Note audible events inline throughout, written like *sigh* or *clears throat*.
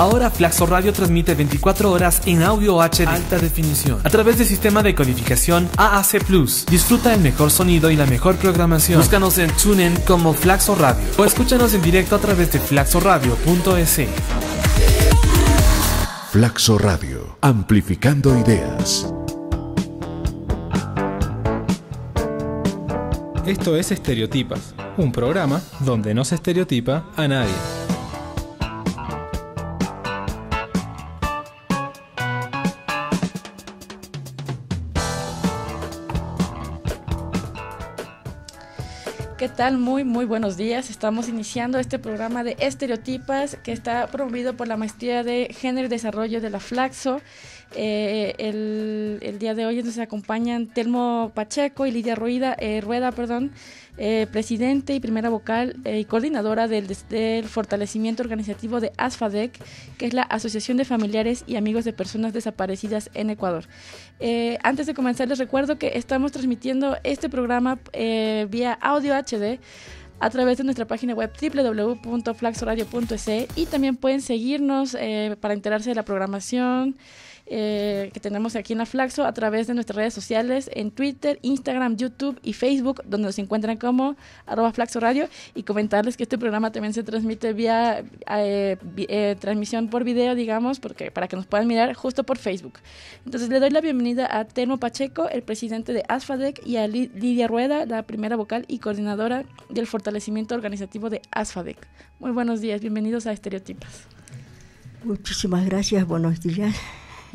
Ahora Flaxo Radio transmite 24 horas en audio HD alta definición a través del sistema de codificación AAC Plus. Disfruta el mejor sonido y la mejor programación. Búscanos en TuneIn como Flaxo Radio o escúchanos en directo a través de flaxoradio.es. Flaxo Radio, amplificando ideas. Esto es Estereotipas, un programa donde no se estereotipa a nadie. tal? Muy, muy buenos días. Estamos iniciando este programa de estereotipas que está promovido por la Maestría de Género y Desarrollo de la Flaxo. Eh, el, el, día de hoy nos acompañan Telmo Pacheco y Lidia Ruida, eh, Rueda, perdón, eh, presidente y primera vocal eh, y coordinadora del, fortalecimiento organizativo de ASFADEC, que es la Asociación de Familiares y Amigos de Personas Desaparecidas en Ecuador. Eh, antes de comenzar, les recuerdo que estamos transmitiendo este programa vía audio HD a través de nuestra página web www.flaxoradio.es e, y también pueden seguirnos para enterarse de la programación. Eh, que tenemos aquí en la Flaxo a través de nuestras redes sociales en Twitter, Instagram, YouTube y Facebook, donde nos encuentran como arroba Flaxo y comentarles que este programa también se transmite vía eh, eh, transmisión por video, digamos, porque para que nos puedan mirar justo por Facebook. Entonces le doy la bienvenida a Telmo Pacheco, el presidente de ASFADEC, y a Lidia Rueda, la primera vocal y coordinadora del fortalecimiento organizativo de ASFADEC. Muy buenos días, bienvenidos a Estereotipas. Muchísimas gracias, buenos días.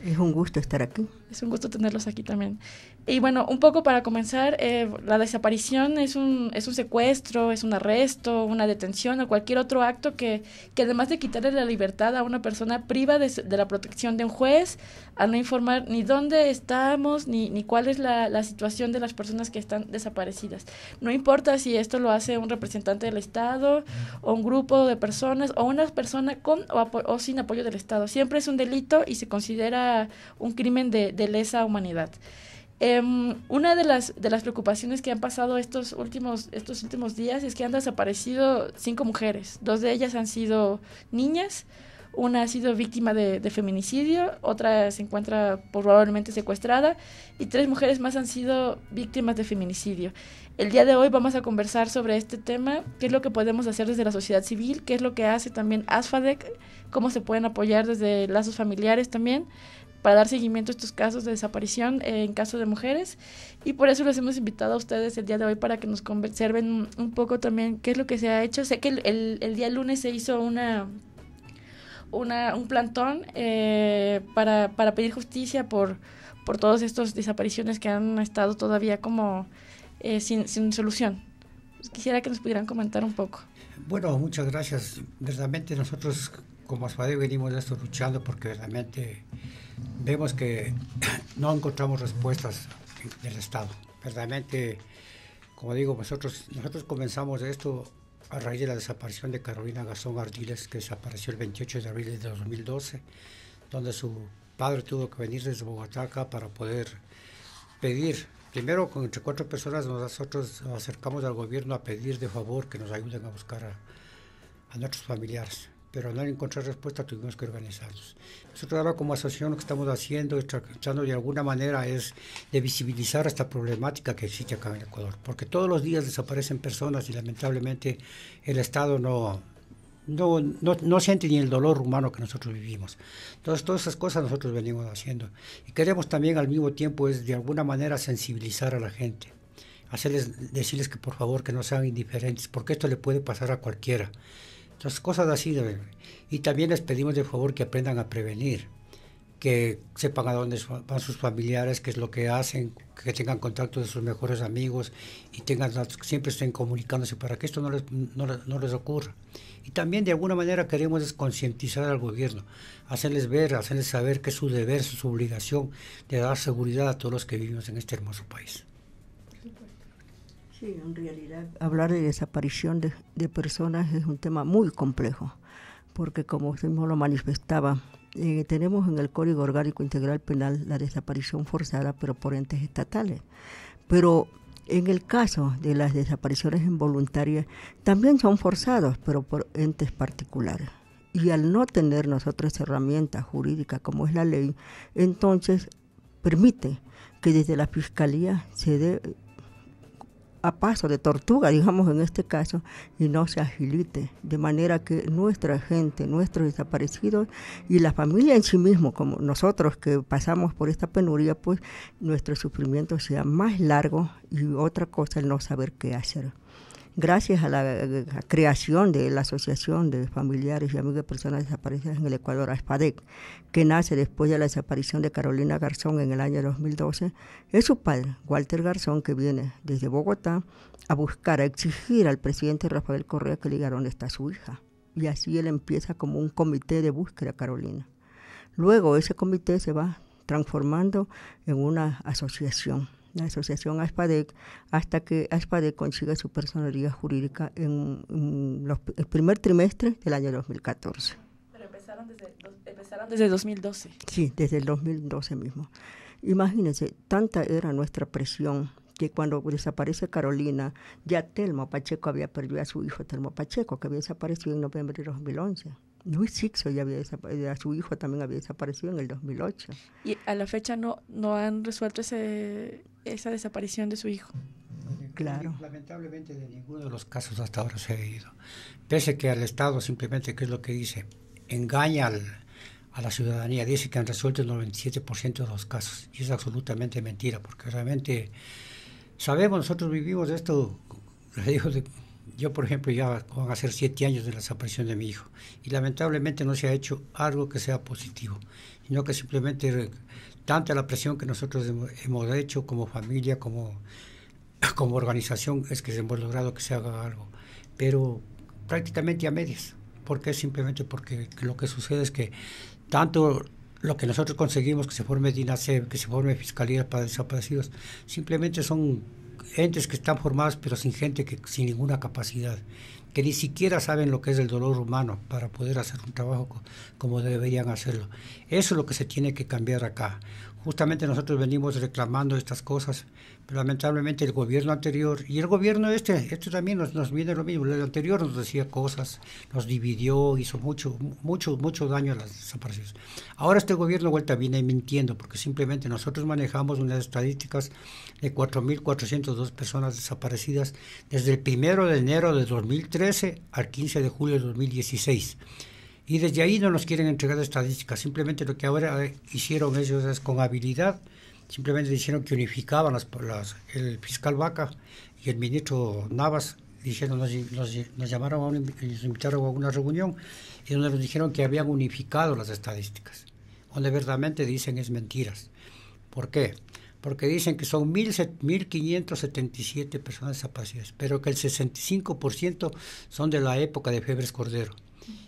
Es un gusto estar aquí. Es un gusto tenerlos aquí también. Y bueno, un poco para comenzar, eh, la desaparición es un, es un secuestro, es un arresto, una detención o cualquier otro acto que, que además de quitarle la libertad a una persona priva de, de la protección de un juez, al no informar ni dónde estamos, ni, ni cuál es la, la situación de las personas que están desaparecidas. No importa si esto lo hace un representante del Estado o un grupo de personas o una persona con o, sin apoyo del Estado. Siempre es un delito y se considera un crimen de de lesa humanidad. Em, una de las, de las preocupaciones que han pasado estos últimos, estos últimos días es que han desaparecido cinco mujeres. Dos de ellas han sido niñas, una ha sido víctima de, de feminicidio, otra se encuentra probablemente secuestrada y tres mujeres más han sido víctimas de feminicidio. El día de hoy vamos a conversar sobre este tema, qué es lo que podemos hacer desde la sociedad civil, qué es lo que hace también ASFADEC, cómo se pueden apoyar desde lazos familiares también, para dar seguimiento a estos casos de desaparición eh, en caso de mujeres. Y por eso los hemos invitado a ustedes el día de hoy para que nos conserven un poco también qué es lo que se ha hecho. Sé que el, el, día lunes se hizo una una, un plantón eh, para, para, pedir justicia por, por todas estas desapariciones que han estado todavía como eh, sin, sin, solución. Pues quisiera que nos pudieran comentar un poco. Bueno, muchas gracias. Verdaderamente nosotros como Asfadeo venimos de esto luchando porque verdaderamente vemos que *clears throat* no encontramos respuestas del Estado. Verdaderamente, como digo, nosotros, nosotros comenzamos esto a raíz de la desaparición de Carolina Gastón Ardiles, que desapareció el 28 de abril de 2012, donde su padre tuvo que venir desde Bogotá acá para poder pedir. Primero, con entre cuatro personas, nosotros nos acercamos al gobierno a pedir de favor que nos ayuden a buscar a nuestros familiares pero al no encontrar respuesta tuvimos que organizarnos. Nosotros ahora como asociación lo que estamos haciendo tratando de alguna manera es de visibilizar esta problemática que existe acá en Ecuador, porque todos los días desaparecen personas y lamentablemente el Estado no, no, no, siente ni el dolor humano que nosotros vivimos. Entonces, todas esas cosas nosotros venimos haciendo. Y queremos también al mismo tiempo es de alguna manera sensibilizar a la gente, hacerles, decirles que por favor que no sean indiferentes, porque esto le puede pasar a cualquiera. Las cosas así. De, y también les pedimos de favor que aprendan a prevenir, que sepan a dónde van sus familiares, qué es lo que hacen, que tengan contacto de sus mejores amigos y tengan, siempre estén comunicándose para que esto no les, les ocurra. Y también de alguna manera queremos desconcientizar al gobierno, hacerles ver, hacerles saber que es su deber, su obligación de dar seguridad a todos los que vivimos en este hermoso país. Sí, en realidad hablar de desaparición de, personas es un tema muy complejo, porque como usted mismo lo manifestaba, eh, tenemos en el Código Orgánico Integral Penal la desaparición forzada, pero por entes estatales. Pero en el caso de las desapariciones involuntarias, también son forzados, pero por entes particulares. Y al no tener nosotros herramientas jurídicas como es la ley, entonces permite que desde la Fiscalía se dé a paso de tortuga, digamos en este caso, y no se agilite, de manera que nuestra gente, nuestros desaparecidos y la familia en sí mismo, como nosotros que pasamos por esta penuria, pues nuestro sufrimiento sea más largo y otra cosa el no saber qué hacer gracias a la, creación de la Asociación de Familiares y Amigos de Personas Desaparecidas en el Ecuador, ASPADEC, que nace después de la desaparición de Carolina Garzón en el año 2012, es su padre, Walter Garzón, que viene desde Bogotá a buscar, a exigir al presidente Rafael Correa que le diga dónde está su hija. Y así él empieza como un comité de búsqueda, Carolina. Luego ese comité se va transformando en una asociación la asociación ASPADEC, hasta que ASPADEC consiga su personalidad jurídica en, el primer trimestre del año 2014. Pero empezaron desde, empezaron desde 2012. Sí, desde el 2012 mismo. Imagínense, tanta era nuestra presión que cuando desaparece Carolina, ya Telmo Pacheco había perdido a su hijo Telmo Pacheco, que había desaparecido en noviembre de 2011. Luis Sixo ya había desaparecido, su hijo también había desaparecido en el 2008. Y a la fecha no, no han resuelto ese, esa desaparición de su hijo. Claro. Lamentablemente de ninguno de los casos hasta ahora se ha ido. Pese que al Estado simplemente, ¿qué es lo que dice? Engaña a la ciudadanía. Dice que han resuelto el 97% de los casos. Y es absolutamente mentira, porque realmente sabemos, nosotros vivimos esto, de yo, por ejemplo, ya van a ser siete años de la desaparición de mi hijo y lamentablemente no se ha hecho algo que sea positivo, sino que simplemente tanta la presión que nosotros hemos hecho como familia, como, *clears throat* como organización, es que hemos logrado que se haga algo, pero prácticamente a medias, porque simplemente porque lo que sucede es que tanto lo que nosotros conseguimos que se forme DINASEB, que se forme Fiscalía para Desaparecidos, simplemente son entes que están formados pero sin gente que sin ninguna capacidad, que ni siquiera saben lo que es el dolor humano para poder hacer un trabajo como deberían hacerlo. Eso es lo que se tiene que cambiar acá. Justamente nosotros venimos reclamando estas cosas, pero lamentablemente el gobierno anterior y el gobierno este, este también nos, viene lo mismo. El anterior nos decía cosas, nos dividió, hizo mucho, mucho, mucho daño a las desaparecidas. Ahora este gobierno vuelta viene mintiendo, porque simplemente nosotros manejamos unas estadísticas de 4.402 personas desaparecidas desde el primero de enero de 2013 al 15 de julio de 2016. Y desde ahí no nos quieren entregar estadísticas, simplemente lo que ahora hicieron ellos es con habilidad, simplemente dijeron que unificaban las, el fiscal Vaca y el ministro Navas, dijeron, nos, llamaron, a invitaron a una reunión y donde nos dijeron que habían unificado las estadísticas, donde verdaderamente dicen es mentiras. ¿Por qué? Porque dicen que son 1.577 personas desaparecidas, pero que el 65% son de la época de Febres Cordero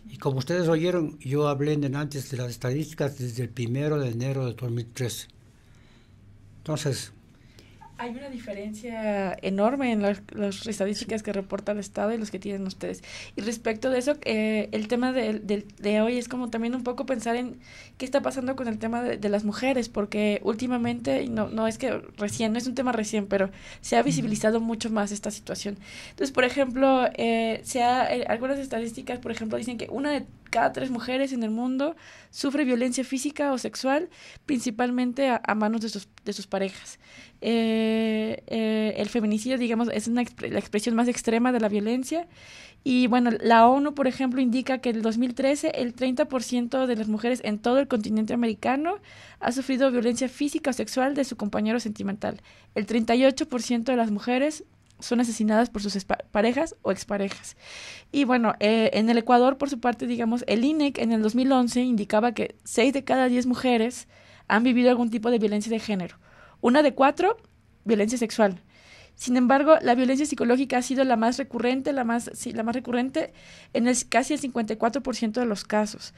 y como ustedes oyeron, yo hablé antes de las estadísticas desde el primero de enero de 2013. Entonces, hay una diferencia enorme en las, estadísticas que reporta el Estado y los que tienen ustedes. Y respecto de eso, eh, el tema de, de, hoy es como también un poco pensar en qué está pasando con el tema de, las mujeres, porque últimamente, no, no es que recién, no es un tema recién, pero se ha visibilizado mucho más esta situación. Entonces, por ejemplo, eh, se ha, eh, algunas estadísticas, por ejemplo, dicen que una de cada tres mujeres en el mundo sufre violencia física o sexual, principalmente a, a manos de sus, de sus parejas. Eh, eh, el feminicidio, digamos, es la expresión más extrema de la violencia. Y bueno, la ONU, por ejemplo, indica que en el 2013 el 30% de las mujeres en todo el continente americano ha sufrido violencia física o sexual de su compañero sentimental. El 38% de las mujeres son asesinadas por sus parejas o exparejas. Y bueno, eh, en el Ecuador, por su parte, digamos, el INEC en el 2011 indicaba que 6 de cada 10 mujeres han vivido algún tipo de violencia de género. Una de cuatro, violencia sexual. Sin embargo, la violencia psicológica ha sido la más recurrente, la más, la más recurrente en el, casi el 54% de los casos.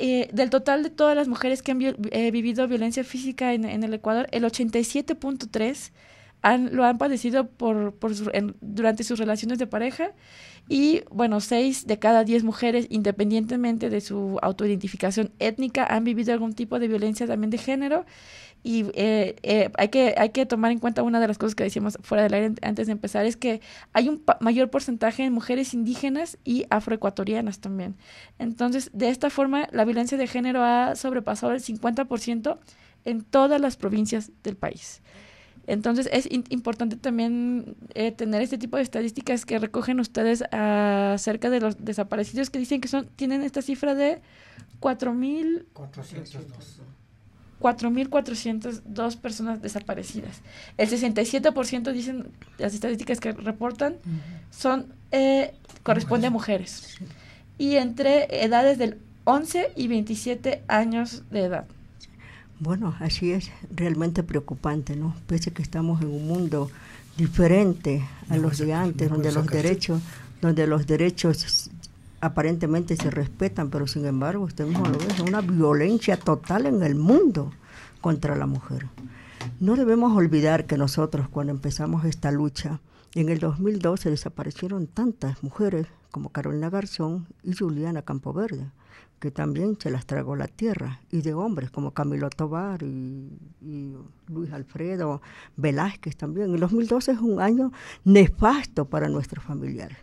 Eh, del total de todas las mujeres que han eh, vivido violencia física en, el Ecuador, el 87.3 lo han padecido por, durante sus relaciones de pareja y, bueno, 6 de cada 10 mujeres, independientemente de su autoidentificación étnica, han vivido algún tipo de violencia también de género y eh, eh, hay, que, hay que tomar en cuenta una de las cosas que decíamos fuera del aire antes de empezar, es que hay un mayor porcentaje de mujeres indígenas y afroecuatorianas también. Entonces, de esta forma, la violencia de género ha sobrepasado el 50% en todas las provincias del país. Entonces es importante también eh, tener este tipo de estadísticas que recogen ustedes acerca de los desaparecidos que dicen que son tienen esta cifra de 4.402. 4.402 personas desaparecidas. El 67% dicen, las estadísticas que reportan, son eh, corresponde a mujeres. Y entre edades del 11 y 27 años de edad. Bueno, así es realmente preocupante, ¿no? Pese que estamos en un mundo diferente a los de antes, donde los derechos donde los derechos aparentemente se respetan, pero sin embargo, tenemos este una violencia total en el mundo contra la mujer. No debemos olvidar que nosotros cuando empezamos esta lucha, en el 2012 desaparecieron tantas mujeres como Carolina Garzón y Juliana Campoverde, que también se las tragó la tierra, y de hombres como Camilo Tobar y, y Luis Alfredo Velázquez también. El 2012 es un año nefasto para nuestros familiares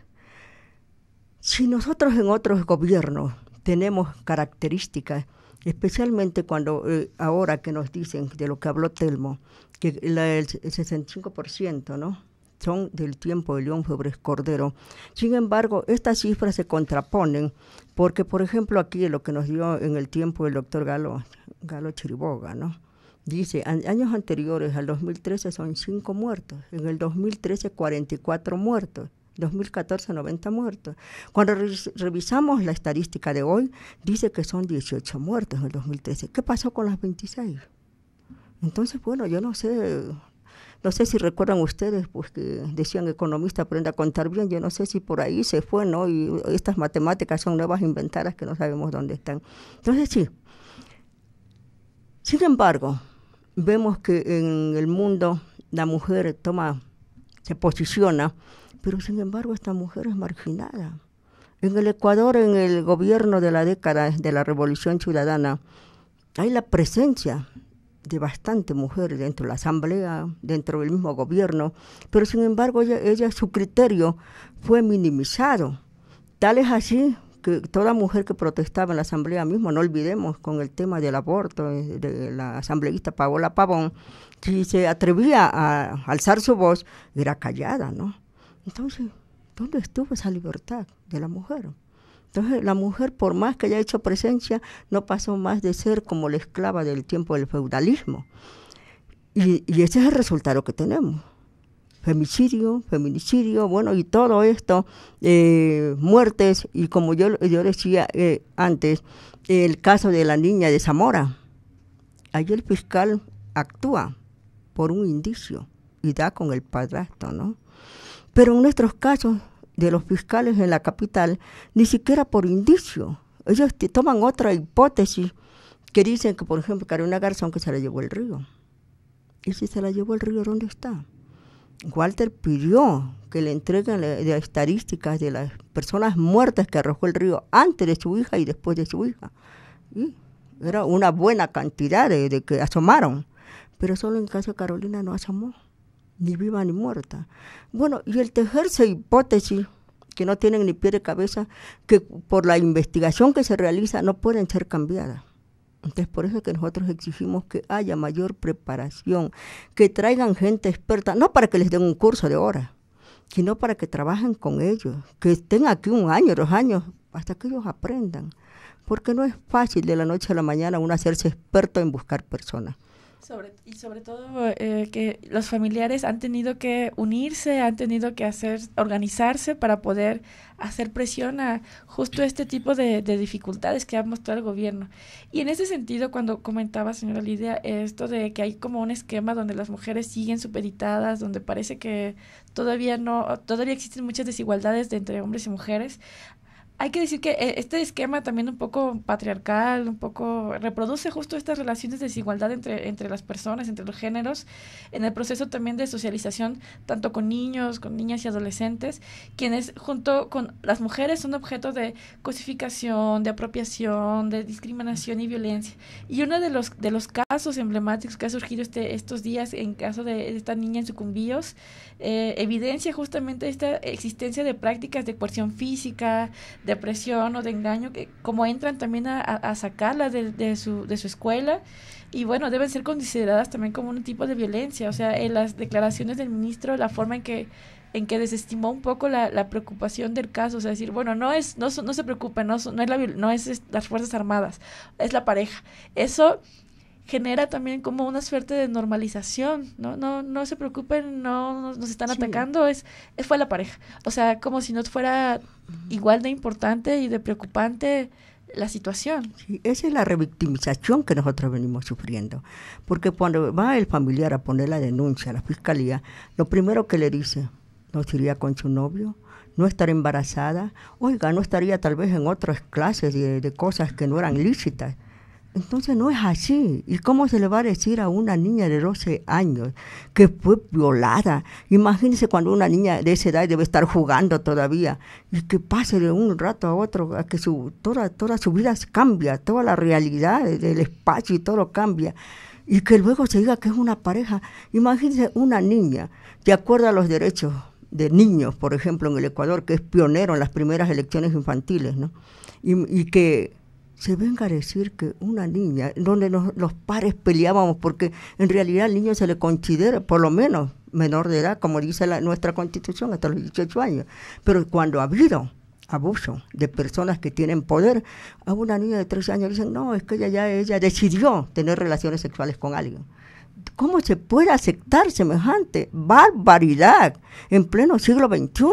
si nosotros en otros gobiernos tenemos características, especialmente cuando eh, ahora que nos dicen de lo que habló Telmo, que el 65%, ¿no? son del tiempo de León Febres Cordero. Sin embargo, estas cifras se contraponen porque, por ejemplo, aquí lo que nos dio en el tiempo el doctor Galo, Galo Chiriboga, ¿no? Dice, años anteriores al 2013 son 5 muertos, en el 2013 44 muertos, 2014 90 muertos. Cuando revisamos la estadística de hoy, dice que son 18 muertos en el 2013. ¿Qué pasó con las 26? Entonces, bueno, yo no sé, no sé si recuerdan ustedes, pues que decían economista aprende a contar bien, yo no sé si por ahí se fue, ¿no? Y estas matemáticas son nuevas inventadas que no sabemos dónde están. Entonces, sí. Sin embargo, vemos que en el mundo la mujer toma, se posiciona pero sin embargo esta mujer es marginada. En el Ecuador, en el gobierno de la década de la Revolución Ciudadana, hay la presencia de bastante mujeres dentro de la asamblea, dentro del mismo gobierno, pero sin embargo ella, su criterio fue minimizado. Tal es así que toda mujer que protestaba en la asamblea misma, no olvidemos con el tema del aborto eh, de la asambleísta Paola Pavón, si se atrevía a alzar su voz, era callada, ¿no? Entonces, ¿dónde estuvo esa libertad de la mujer? Entonces, la mujer, por más que haya hecho presencia, no pasó más de ser como la esclava del tiempo del feudalismo. Y, ese es el resultado que tenemos. Femicidio, feminicidio, bueno, y todo esto, eh, muertes, y como yo, yo decía eh, antes, el caso de la niña de Zamora. Allí el fiscal actúa por un indicio y da con el padrastro, ¿no? Pero en nuestros casos de los fiscales en la capital, ni siquiera por indicio. Ellos toman otra hipótesis que dicen que, por ejemplo, Carolina Garzón que se la llevó el río. ¿Y si se la llevó el río, dónde está? Walter pidió que le entreguen las estadísticas de las personas muertas que arrojó el río antes de su hija y después de su hija. era una buena cantidad de, de que asomaron, pero solo en caso de Carolina no asomó ni viva ni muerta. Bueno, y el tejerse hipótesis que no tienen ni pie de cabeza, que por la investigación que se realiza no pueden ser cambiadas. Entonces, por eso es que nosotros exigimos que haya mayor preparación, que traigan gente experta, no para que les den un curso de horas, sino para que trabajen con ellos, que estén aquí un año, dos años, hasta que ellos aprendan. Porque no es fácil de la noche a la mañana uno hacerse experto en buscar personas y sobre todo eh, que los familiares han tenido que unirse, han tenido que hacer, organizarse para poder hacer presión a justo este tipo de, dificultades que ha mostrado el gobierno. Y en ese sentido, cuando comentaba, señora Lidia, esto de que hay como un esquema donde las mujeres siguen supeditadas, donde parece que todavía no, todavía existen muchas desigualdades entre hombres y mujeres, hay que decir que eh, este esquema también un poco patriarcal, un poco reproduce justo estas relaciones de desigualdad entre, entre las personas, entre los géneros, en el proceso también de socialización, tanto con niños, con niñas y adolescentes, quienes junto con las mujeres son objeto de cosificación, de apropiación, de discriminación y violencia. Y uno de los, de los casos emblemáticos que ha surgido este, estos días en caso de esta niña en sucumbíos, eh, evidencia justamente esta existencia de prácticas de coerción física, depresión o de engaño, que como entran también a, sacarla de, su, de su escuela y bueno, deben ser consideradas también como un tipo de violencia. O sea, en las declaraciones del ministro, la forma en que en que desestimó un poco la, preocupación del caso, o sea, decir, bueno, no es no, no se preocupen, no, no es la, no es las Fuerzas Armadas, es la pareja. Eso genera también como una suerte de normalización, ¿no? No, no se preocupen, no nos están atacando, es, fue la pareja. O sea, como si no fuera igual de importante y de preocupante la situación. Sí, esa es la revictimización que nosotros venimos sufriendo, porque cuando va el familiar a poner la denuncia a la fiscalía, lo primero que le dice, ¿no iría con su novio? no estar embarazada, oiga, no estaría tal vez en otras clases de, de, cosas que no eran lícitas. Entonces no es así. ¿Y cómo se le va a decir a una niña de 12 años que fue violada? Imagínense cuando una niña de esa edad debe estar jugando todavía y que pase de un rato a otro, a que su, toda, toda su vida cambia, toda la realidad del espacio y todo cambia. Y que luego se diga que es una pareja. Imagínense una niña, de acuerdo a los derechos de niños, por ejemplo, en el Ecuador, que es pionero en las primeras elecciones infantiles, ¿no? y que se venga a decir que una niña, donde los pares peleábamos, porque en realidad al niño se le considera, por lo menos, menor de edad, como dice la, nuestra constitución, hasta los 18 años. Pero cuando ha habido abuso de personas que tienen poder, a una niña de 13 años dicen, no, es que ella ya ella decidió tener relaciones sexuales con alguien. ¿Cómo se puede aceptar semejante barbaridad en pleno siglo XXI?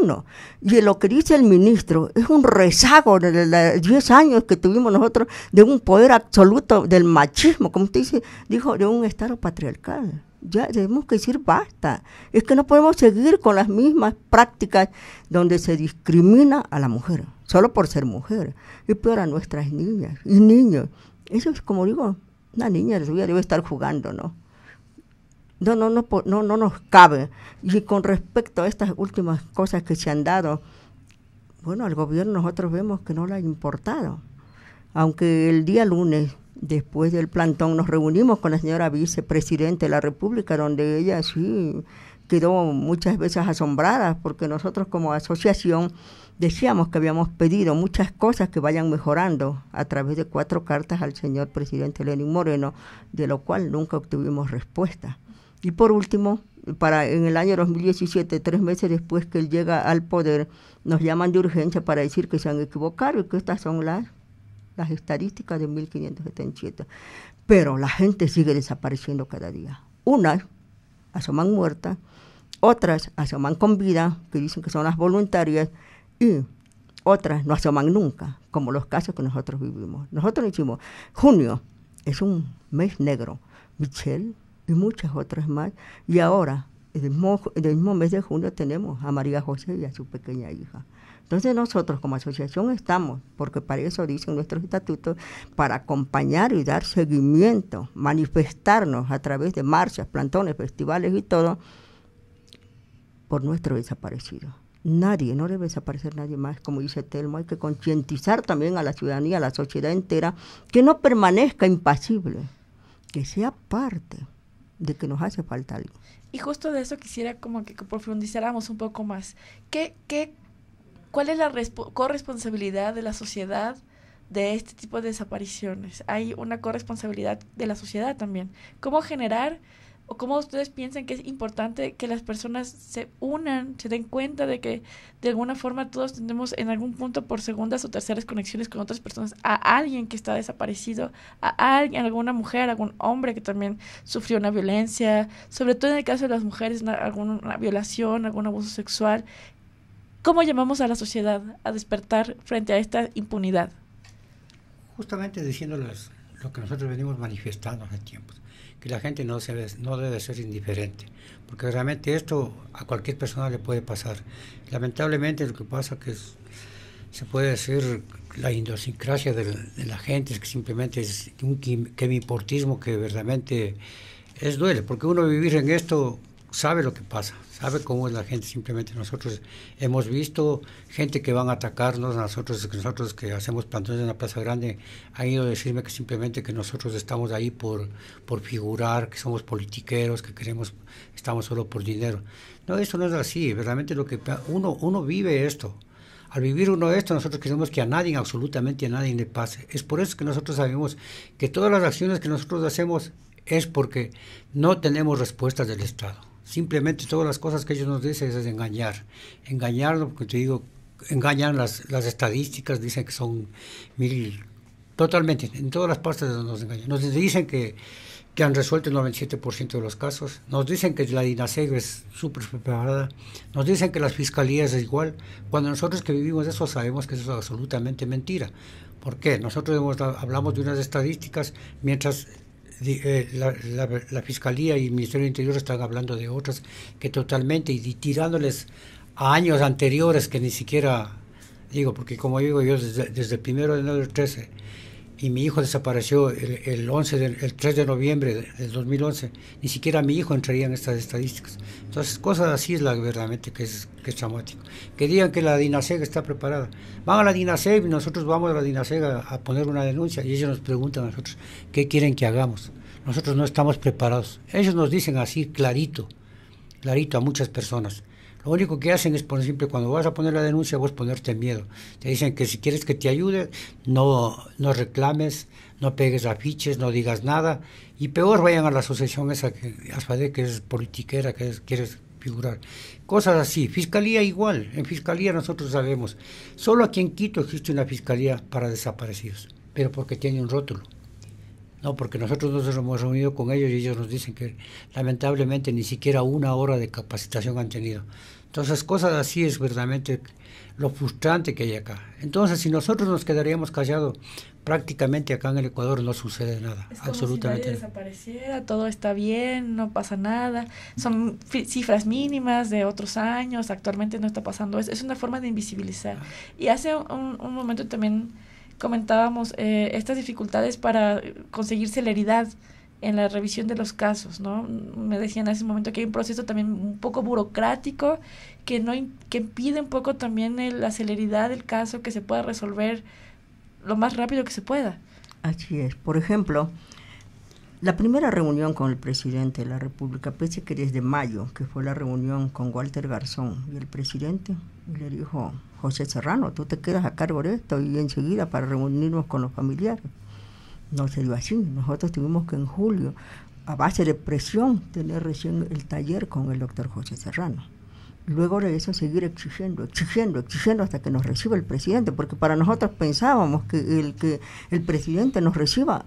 Y lo que dice el ministro es un rezago de los 10 años que tuvimos nosotros de un poder absoluto del machismo, como usted dice, dijo, de un Estado patriarcal ya tenemos que decir basta. Es que no podemos seguir con las mismas prácticas donde se discrimina a la mujer, solo por ser mujer, y peor a nuestras niñas y niños. Eso es como digo, una niña de su vida debe estar jugando, ¿no? no, no, no, no, nos cabe. Y con respecto a estas últimas cosas que se han dado, bueno, al gobierno nosotros vemos que no le ha importado. Aunque el día lunes, después del plantón, nos reunimos con la señora vicepresidenta de la República, donde ella sí quedó muchas veces asombrada, porque nosotros como asociación decíamos que habíamos pedido muchas cosas que vayan mejorando a través de cuatro cartas al señor presidente Lenín Moreno, de lo cual nunca obtuvimos respuesta. Y por último, para en el año 2017, tres meses después que él llega al poder, nos llaman de urgencia para decir que se han equivocado y que estas son las, las estadísticas de 1577. Pero la gente sigue desapareciendo cada día. Unas asoman muertas, otras asoman con vida, que dicen que son las voluntarias, y otras no asoman nunca, como los casos que nosotros vivimos. Nosotros hicimos junio es un mes negro. Michelle y muchas otras más. Y ahora, el mismo, el mismo mes de junio, tenemos a María José y a su pequeña hija. Entonces nosotros como asociación estamos, porque para eso dicen nuestros estatutos, para acompañar y dar seguimiento, manifestarnos a través de marchas, plantones, festivales y todo, por nuestro desaparecido. Nadie, no debe desaparecer nadie más, como dice Telmo, hay que concientizar también a la ciudadanía, a la sociedad entera, que no permanezca impasible, que sea parte, de que nos hace falta algo. Y justo de eso quisiera como que profundizáramos un poco más. ¿Qué, qué, ¿Cuál es la corresponsabilidad de la sociedad de este tipo de desapariciones? Hay una corresponsabilidad de la sociedad también. ¿Cómo generar cómo ustedes piensan que es importante que las personas se unan, se den cuenta de que de alguna forma todos tenemos en algún punto por segundas o terceras conexiones con otras personas, a alguien que está desaparecido, a alguien, alguna mujer, algún hombre que también sufrió una violencia, sobre todo en el caso de las mujeres, alguna violación, algún abuso sexual. ¿Cómo llamamos a la sociedad a despertar frente a esta impunidad? Justamente diciéndoles lo que nosotros venimos manifestando hace tiempo que la gente no, se, no debe ser indiferente, porque realmente esto a cualquier persona le puede pasar. Lamentablemente lo que pasa que se puede decir la idiosincrasia de, la gente es que simplemente es un quemiportismo que verdaderamente es duele, porque uno vivir en esto sabe lo que pasa, sabe cómo es la gente, simplemente nosotros hemos visto gente que van a atacarnos, nosotros, nosotros que hacemos plantones en la Plaza Grande, han ido a decirme que simplemente que nosotros estamos ahí por, por figurar, que somos politiqueros, que queremos, estamos solo por dinero. No, esto no es así, realmente lo que uno, uno vive esto. Al vivir uno esto, nosotros queremos que a nadie, absolutamente a nadie le pase. Es por eso que nosotros sabemos que todas las acciones que nosotros hacemos es porque no tenemos respuestas del Estado Simplemente todas las cosas que ellos nos dicen es engañar. Engañarlo, porque te digo, engañan las, estadísticas, dicen que son mil. Totalmente, en todas las partes nos engañan. Nos dicen que, que han resuelto el 97% de los casos. Nos dicen que la DINASEG es súper preparada. Nos dicen que las fiscalías es igual. Cuando nosotros que vivimos eso sabemos que eso es absolutamente mentira. ¿Por qué? Nosotros hablamos de unas estadísticas, mientras eh, la, la, la, Fiscalía y el Ministerio del Interior están hablando de otras que totalmente y, tirándoles a años anteriores que ni siquiera digo, porque como digo yo, desde, desde el primero de enero del 13 y mi hijo desapareció el, el 11 el 3 de noviembre del 2011. Ni siquiera mi hijo entraría en estas estadísticas. Entonces, cosas así es la verdaderamente que es, que es traumático. Que digan que la DINASEG está preparada. Van a la DINASEG y nosotros vamos a la DINASEG a, a, poner una denuncia y ellos nos preguntan a nosotros qué quieren que hagamos. Nosotros no estamos preparados. Ellos nos dicen así clarito, clarito a muchas personas. Lo único que hacen es, por ejemplo, cuando vas a poner la denuncia, vos ponerte miedo. Te dicen que si quieres que te ayude, no, no reclames, no pegues afiches, no digas nada. Y peor, vayan a la asociación esa que, que es politiquera, que quieres figurar. Cosas así. Fiscalía igual. En fiscalía nosotros sabemos. Solo aquí en Quito existe una fiscalía para desaparecidos, pero porque tiene un rótulo. No, porque nosotros nos hemos reunido con ellos y ellos nos dicen que lamentablemente ni siquiera una hora de capacitación han tenido. Entonces, cosas así es verdaderamente lo frustrante que hay acá. Entonces, si nosotros nos quedaríamos callados, prácticamente acá en el Ecuador no sucede nada, es absolutamente. Si nadie desapareciera, todo está bien, no pasa nada. Son cifras mínimas de otros años, actualmente no está pasando eso. Es una forma de invisibilizar. Ah. Y hace un, un momento también comentábamos eh, estas dificultades para conseguir celeridad en la revisión de los casos, ¿no? Me decían hace un momento que hay un proceso también un poco burocrático que no que impide un poco también la celeridad del caso que se pueda resolver lo más rápido que se pueda. Así es. Por ejemplo, la primera reunión con el presidente de la República, pese que desde mayo, que fue la reunión con Walter Garzón y el presidente, le dijo, José Serrano, tú te quedas a cargo de esto y enseguida para reunirnos con los familiares. No se dio así. Nosotros tuvimos que en julio, a base de presión, tener recién el taller con el doctor José Serrano. Luego de eso seguir exigiendo, exigiendo, exigiendo hasta que nos reciba el presidente, porque para nosotros pensábamos que el que el presidente nos reciba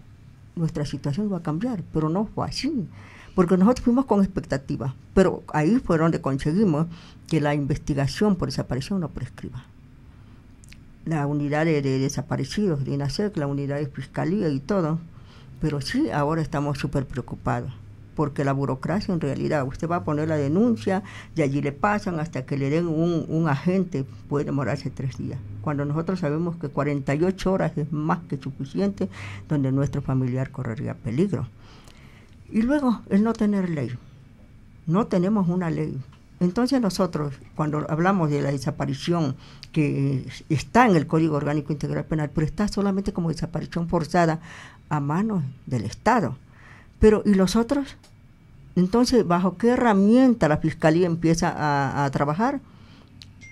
nuestra situación va a cambiar, pero no fue así, porque nosotros fuimos con expectativas, pero ahí fue donde conseguimos que la investigación por desaparición no prescriba. La unidad de, desaparecidos de INASEC, la unidad de fiscalía y todo, pero sí, ahora estamos súper preocupados porque la burocracia en realidad, usted va a poner la denuncia y allí le pasan hasta que le den un, agente, puede demorarse tres días. Cuando nosotros sabemos que 48 horas es más que suficiente, donde nuestro familiar correría peligro. Y luego, el no tener ley. No tenemos una ley. Entonces nosotros, cuando hablamos de la desaparición que está en el Código Orgánico Integral Penal, pero está solamente como desaparición forzada a manos del Estado. Pero, ¿y los otros? Entonces, ¿bajo qué herramienta la Fiscalía empieza a, trabajar?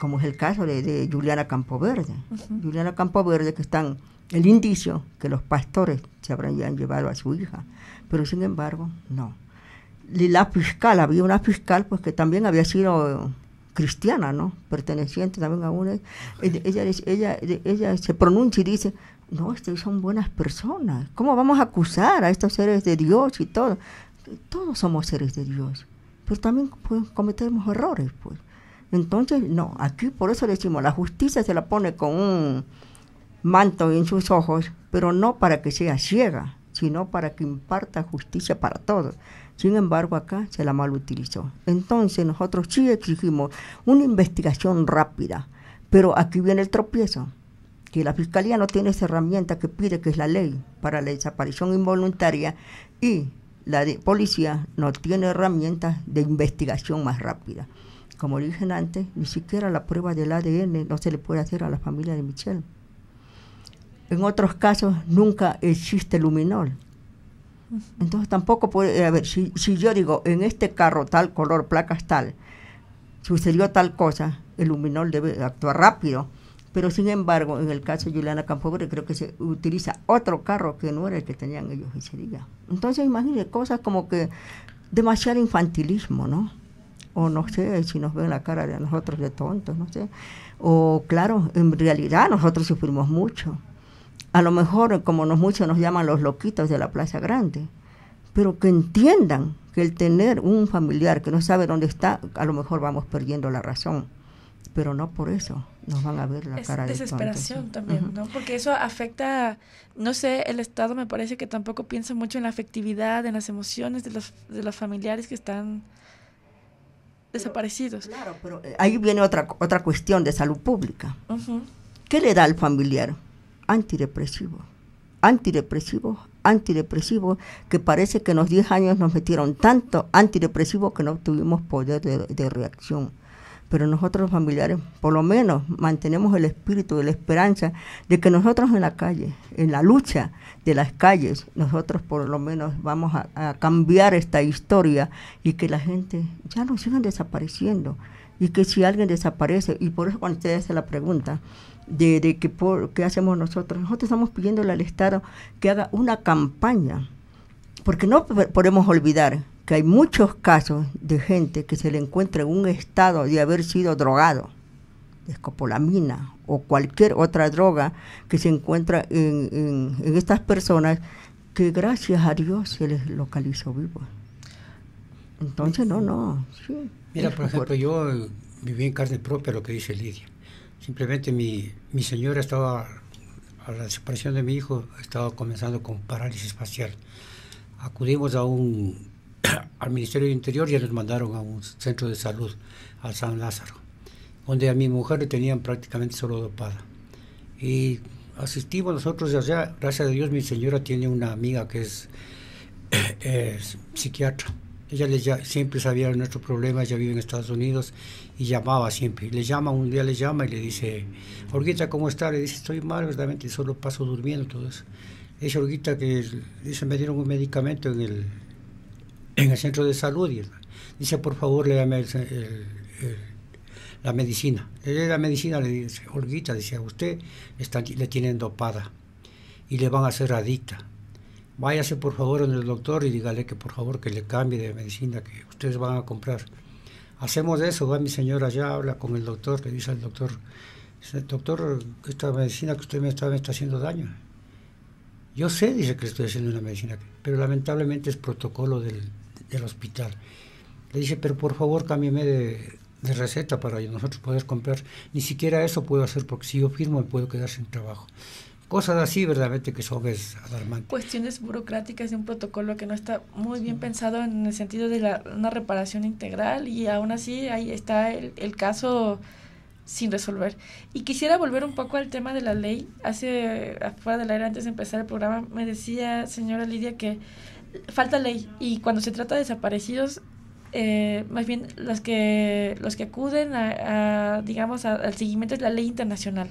Como es el caso de, Juliana Campoverde. Verde. Juliana Campoverde, que están el indicio que los pastores se habrían llevado a su hija, pero sin embargo, no. la fiscal, había una fiscal pues que también había sido cristiana, ¿no? Perteneciente también a una. ella, ella, ella se pronuncia y dice, no, ustedes son buenas personas. ¿Cómo vamos a acusar a estos seres de Dios y todo? Todos somos seres de Dios, pero también cometemos errores, pues. Entonces, no, aquí por eso decimos, la justicia se la pone con un manto en sus ojos, pero no para que sea ciega, sino para que imparta justicia para todos. Sin embargo, acá se la mal utilizó. Entonces, nosotros sí exigimos una investigación rápida, pero aquí viene el tropiezo que la Fiscalía no tiene esa herramienta que pide, que es la ley para la desaparición involuntaria, y la policía no tiene herramientas de investigación más rápida. Como dije antes, ni siquiera la prueba del ADN no se le puede hacer a la familia de Michelle. En otros casos nunca existe luminol. Entonces tampoco puede, a ver, si, si yo digo, en este carro tal color, placas tal, sucedió tal cosa, el luminol debe actuar rápido pero sin embargo, en el caso de Juliana Campobre, creo que se utiliza otro carro que no era el que tenían ellos ese día. Entonces, imagínense, cosas como que demasiado infantilismo, ¿no? O no sé, si nos ven la cara de nosotros de tontos, no sé. O claro, en realidad nosotros sufrimos mucho. A lo mejor, como muchos nos llaman los loquitos de la Plaza Grande, pero que entiendan que el tener un familiar que no sabe dónde está, a lo mejor vamos perdiendo la razón, pero no por eso nos van a ver la cara de desesperación también, ¿no? Porque eso afecta, no sé, el Estado me parece que tampoco piensa mucho en la afectividad, en las emociones de los, de los familiares que están desaparecidos. claro, pero eh, ahí viene otra, otra cuestión de salud pública. ¿Qué le da al familiar? Antidepresivo. Antidepresivo, antidepresivo, que parece que en los 10 años nos metieron tanto antidepresivo que no tuvimos poder de reacción pero nosotros los familiares por lo menos mantenemos el espíritu de la esperanza de que nosotros en la calle, en la lucha de las calles, nosotros por lo menos vamos a, cambiar esta historia y que la gente ya no siga desapareciendo y que si alguien desaparece, y por eso cuando usted hace la pregunta de, que por, qué hacemos nosotros, nosotros estamos pidiéndole al Estado que haga una campaña, porque no podemos olvidar que hay muchos casos de gente que se le encuentra en un estado de haber sido drogado, de escopolamina o cualquier otra droga que se encuentra en, estas personas que gracias a Dios se les localizó vivo. Entonces, no, no. Mira, por ejemplo, yo viví en carne propia lo que dice Lidia. Simplemente mi, señora estaba, a la desaparición de mi hijo, estaba comenzando con parálisis facial. Acudimos a un al Ministerio de Interior ya nos mandaron a un centro de salud, al San Lázaro, donde a mi mujer le tenían prácticamente solo dopada. Y asistimos nosotros ya, gracias a Dios mi señora tiene una amiga que es, eh, psiquiatra. Ella les, ya, siempre sabía nuestros problemas, ella vive en Estados Unidos y llamaba siempre. Le llama, un día le llama y le dice, Orguita, ¿cómo está? Le dice, estoy mal, verdaderamente, solo paso durmiendo, todo eso. Esa Orguita que dice, me dieron un medicamento en el en el centro de salud. Y dice, por favor, le la medicina. Le la medicina, le dice, Olguita, dice, a usted le tienen dopada y le van a hacer adicta. Váyase por favor en el doctor y dígale que por favor que le cambie de medicina que ustedes van a comprar. Hacemos eso, va mi señora ya habla con el doctor, le dice al doctor, doctor, esta medicina que usted me está, me está haciendo daño. Yo sé, dice que le estoy haciendo una medicina, pero lamentablemente es protocolo del, del hospital. Le dice, pero por favor cámbiame de, de receta para nosotros poder comprar. Ni siquiera eso puedo hacer porque si yo firmo me puedo quedar sin trabajo. Cosas así verdaderamente que son es alarmante. Cuestiones burocráticas de un protocolo que no está muy bien pensado en el sentido de la, una reparación integral y aún así ahí está el, el caso sin resolver. Y quisiera volver un poco al tema de la ley. Hace, afuera del aire, antes de empezar el programa, me decía señora Lidia que falta ley y cuando se trata de desaparecidos eh, más bien los que los que acuden a, digamos al seguimiento es la ley internacional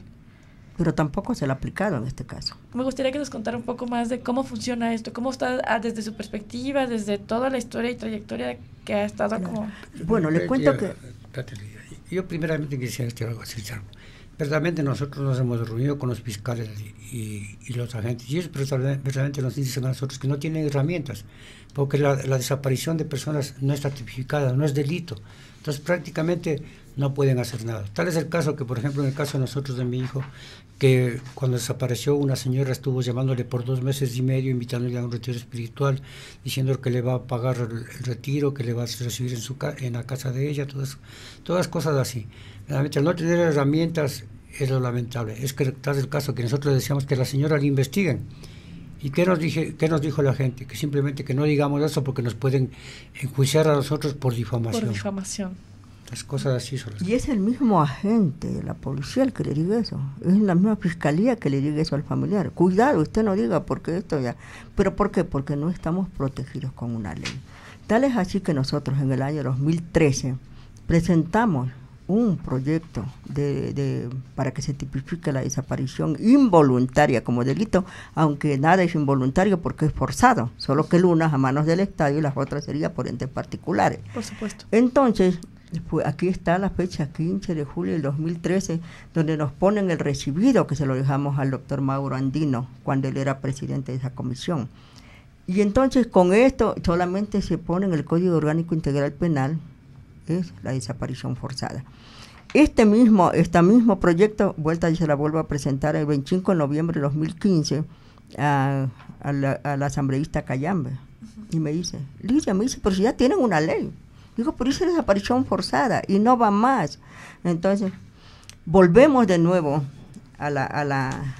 pero tampoco se la ha aplicado en este caso me gustaría que nos contara un poco más de cómo funciona esto cómo está ah, desde su perspectiva desde toda la historia y trayectoria que ha estado como bueno le cuento que yo primeramente quisiera Verdaderamente nosotros nos hemos reunido con los fiscales y, los agentes, y ellos nos dicen a nosotros que no tienen herramientas, porque la, desaparición de personas no es tipificada no es delito. Entonces prácticamente no pueden hacer nada. Tal es el caso que, por ejemplo, en el caso de nosotros, de mi hijo, que cuando desapareció una señora estuvo llamándole por dos meses y medio, invitándole a un retiro espiritual, diciendo que le va a pagar el, retiro, que le va a recibir en, su en la casa de ella, todas, todas cosas así. Realmente, al no tener herramientas es lo lamentable. Es que tal es el caso que nosotros decíamos que la señora le investiguen. ¿Y qué nos, dije, qué nos dijo la gente? Que simplemente que no digamos eso porque nos pueden enjuiciar a nosotros por difamación. Por difamación cosas así y es el mismo agente de la policía el que le diga eso. Es la misma fiscalía que le diga eso al familiar. Cuidado, usted no diga porque esto ya. ¿Pero por qué? Porque no estamos protegidos con una ley. Tal es así que nosotros en el año 2013 presentamos un proyecto de, para que se tipifique la desaparición involuntaria como delito, aunque nada es involuntario porque es forzado, solo que el una a manos del Estado y las otras sería por entes particulares. Por supuesto. Entonces, aquí está la fecha 15 de julio del 2013, donde nos ponen el recibido que se lo dejamos al doctor Mauro Andino cuando él era presidente de esa comisión. Y entonces con esto solamente se pone en el Código Orgánico Integral Penal es la desaparición forzada. Este mismo, este mismo proyecto, vuelta y se la vuelvo a presentar el 25 de noviembre de 2015 a, la, a la asambleísta Callambe. Y me dice, Lidia, me dice, pero si ya tienen una ley. Digo, pero eso desaparición forzada y no va más. Entonces, volvemos de nuevo a la, a la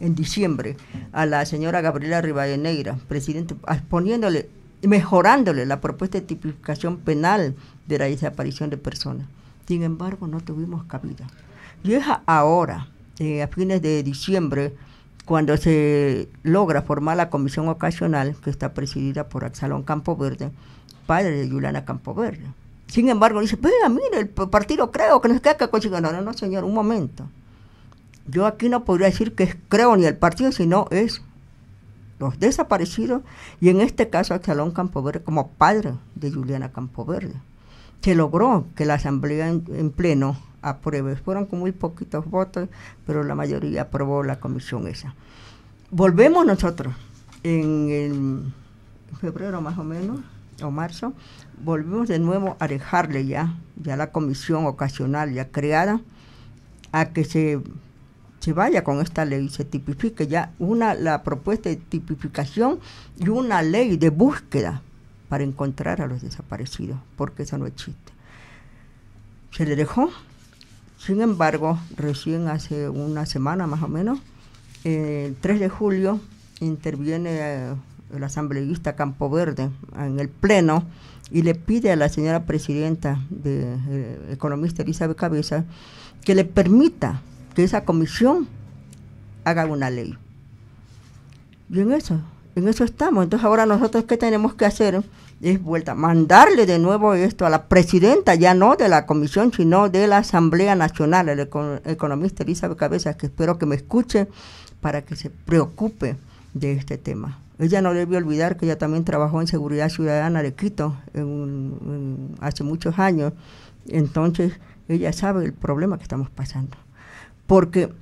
en diciembre a la señora Gabriela Rivadeneira, presidente, poniéndole, mejorándole la propuesta de tipificación penal de la desaparición de personas. Sin embargo, no tuvimos cabida. Y es ahora, eh, a fines de diciembre, cuando se logra formar la comisión ocasional, que está presidida por Axalón Campo Verde, padre de juliana Campoverde. Sin embargo, dice, mira, mire, el partido creo que nos queda que, que No, no, no, señor, un momento. Yo aquí no podría decir que creo ni el partido, sino es los desaparecidos y en este caso a Campo Campoverde como padre de Juliana Campoverde. Se logró que la asamblea en, pleno apruebe. Fueron con muy poquitos votos, pero la mayoría aprobó la comisión esa. Volvemos nosotros en, febrero más o menos, o marzo, volvimos de nuevo a dejarle ya, ya la comisión ocasional ya creada, a que se, vaya con esta ley, se tipifique ya una la propuesta de tipificación y una ley de búsqueda para encontrar a los desaparecidos, porque eso no existe. Se le dejó, sin embargo, recién hace una semana más o menos, eh, el 3 de julio interviene... Eh, el asambleísta Campo Verde, en el Pleno, y le pide a la señora presidenta de eh, economista Elizabeth Cabeza que le permita que esa comisión haga una ley. Y en eso, en eso estamos. Entonces ahora nosotros qué tenemos que hacer es vuelta, mandarle de nuevo esto a la presidenta, ya no de la comisión, sino de la Asamblea Nacional, el economista Elizabeth Cabeza que espero que me escuche para que se preocupe de este tema. Ella no debe olvidar que ella también trabajó en seguridad ciudadana de Quito hace muchos años. Entonces, ella sabe el problema que estamos pasando. Porque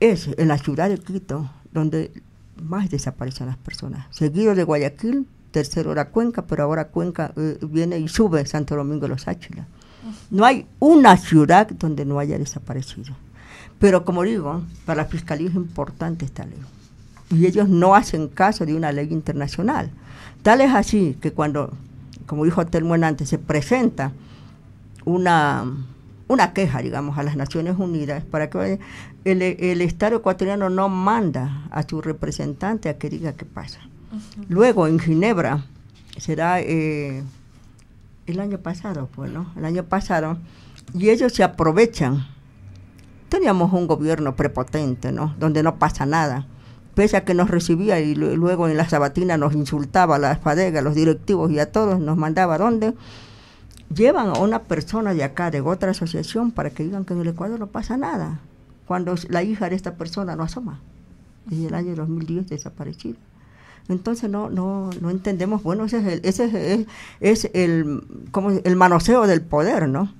es en la ciudad de Quito donde más desaparecen las personas. Seguido de Guayaquil, tercero la Cuenca, pero ahora Cuenca eh, viene y sube Santo Domingo de los Áchilas. No hay una ciudad donde no haya desaparecido. Pero como digo, para la fiscalía es importante esta ley y ellos no hacen caso de una ley internacional. Tal es así que cuando, como dijo Telmo antes, se presenta una, una queja, digamos, a las Naciones Unidas para que el, Estado ecuatoriano no manda a su representante a que diga qué pasa. Luego, en Ginebra, será eh, el año pasado, pues, ¿no? El año pasado, y ellos se aprovechan. Teníamos un gobierno prepotente, ¿no? Donde no pasa nada pese a que nos recibía y luego en la sabatina nos insultaba a las fadegas, los directivos y a todos, nos mandaba dónde. Llevan a una persona de acá, de otra asociación, para que digan que en el Ecuador no pasa nada, cuando la hija de esta persona no asoma, desde el año 2010 desaparecida. Entonces no, no, no entendemos, bueno, ese es el, ese es, como el manoseo del poder, ¿no?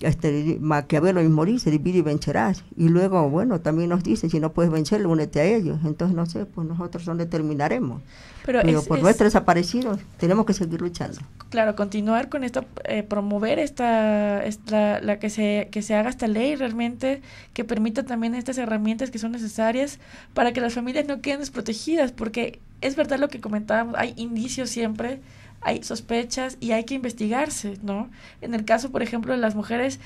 este, Maquiavelo y se divide y vencerás. Y luego, bueno, también nos dice, si no puedes vencerlo, únete a ellos. Entonces, no sé, pues nosotros dónde terminaremos. Pero, por nuestros desaparecidos tenemos que seguir luchando. Claro, continuar con eh, esta, promover esta, la que se, que se haga esta ley realmente, que permita también estas herramientas que son necesarias para que las familias no queden desprotegidas, porque es verdad lo que comentábamos, hay indicios siempre hay sospechas y hay que investigarse, ¿no? En el caso, por ejemplo, de las mujeres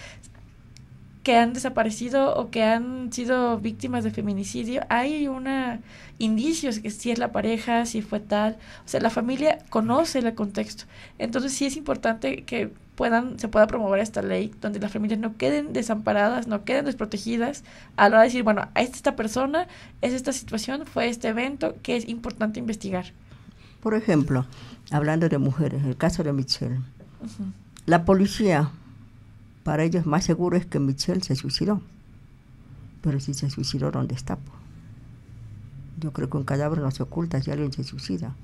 que han desaparecido o que han sido víctimas de feminicidio, hay una indicios que si es la pareja, si fue tal, o sea, la familia conoce el contexto. Entonces sí es importante que puedan se pueda promover esta ley donde las familias no queden desamparadas, no queden desprotegidas a la hora de decir, bueno, a esta persona, es esta situación, fue este evento que es importante investigar. Por ejemplo, hablando de mujeres, el caso de Michelle. La policía, para ellos más seguro es que Michelle se suicidó. Pero si se suicidó, ¿dónde está? Yo creo que un cadáver no se oculta si alguien se suicida.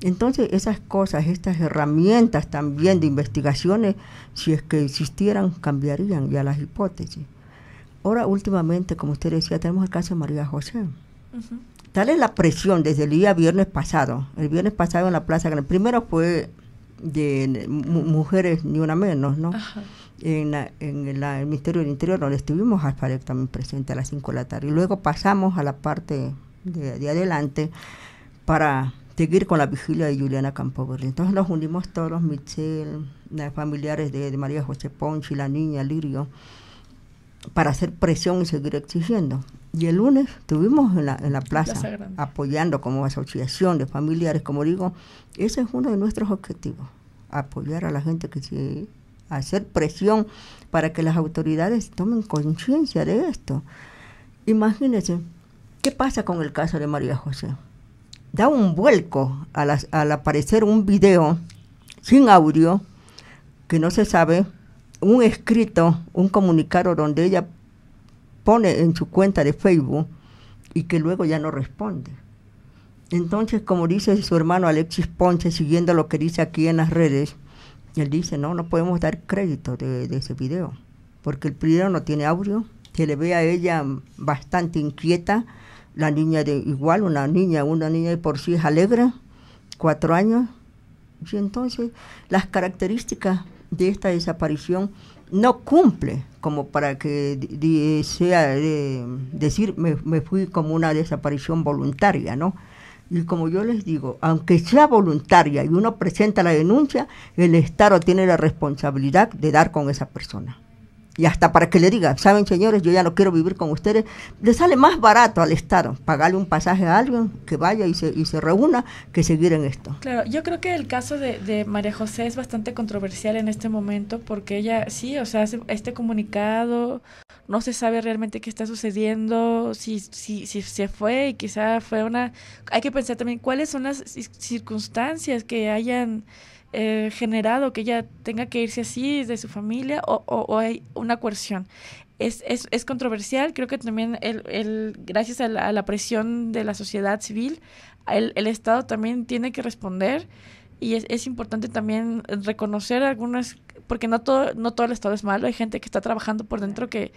Entonces, esas cosas, estas herramientas también de investigaciones, si es que existieran, cambiarían ya las hipótesis. Ahora, últimamente, como usted decía, tenemos el caso de María José. Tal es la presión desde el día viernes pasado. El viernes pasado en la Plaza Grande. Primero fue de mujeres ni una menos, ¿no? En, el Ministerio del Interior, donde estuvimos al también presente a las 5 de la tarde. Y luego pasamos a la parte de, adelante para seguir con la vigilia de Juliana Campoverri. Entonces nos unimos todos, los Michelle, las familiares de, de, María José Ponchi, la niña Lirio, para hacer presión y seguir exigiendo. Y el lunes estuvimos en la, en la plaza, apoyando como asociación de familiares, como digo, ese es uno de nuestros objetivos, apoyar a la gente que se hacer presión para que las autoridades tomen conciencia de esto. Imagínense, ¿qué pasa con el caso de María José? Da un vuelco al, al aparecer un video sin audio, que no se sabe, un escrito, un comunicado donde ella pone en su cuenta de Facebook y que luego ya no responde. Entonces, como dice su hermano Alexis Ponce, siguiendo lo que dice aquí en las redes, él dice, no, no podemos dar crédito de, ese video, porque el primero no tiene audio, se le ve a ella bastante inquieta, la niña de igual, una niña, una niña de por sí es alegre, cuatro años, y entonces las características de esta desaparición no cumple como para que sea de, decir me, me, fui como una desaparición voluntaria, ¿no? Y como yo les digo, aunque sea voluntaria y uno presenta la denuncia, el Estado tiene la responsabilidad de dar con esa persona y hasta para que le diga, saben señores, yo ya no quiero vivir con ustedes, le sale más barato al Estado pagarle un pasaje a alguien que vaya y se, y se reúna que seguir en esto. Claro, yo creo que el caso de, de María José es bastante controversial en este momento porque ella sí, o sea, hace este comunicado, no se sabe realmente qué está sucediendo, si, si, si se fue y quizá fue una... Hay que pensar también cuáles son las circunstancias que hayan eh, generado que ella tenga que irse así de su familia o, o, hay una coerción. Es, es, controversial, creo que también el, el, gracias a la, presión de la sociedad civil, el, Estado también tiene que responder y es, es, importante también reconocer algunas, porque no todo, no todo el Estado es malo, hay gente que está trabajando por dentro que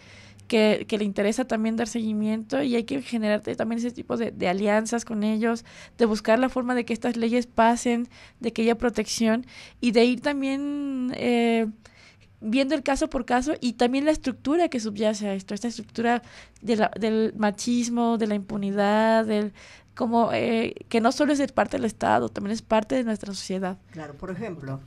que, le interesa también dar seguimiento y hay que generar también ese tipo de, alianzas con ellos, de buscar la forma de que estas leyes pasen, de que haya protección y de ir también... Eh, viendo el caso por caso y también la estructura que subyace a esto, esta estructura del machismo, de la impunidad, del como eh, que no solo es parte del Estado, también es parte de nuestra sociedad. Claro, por ejemplo,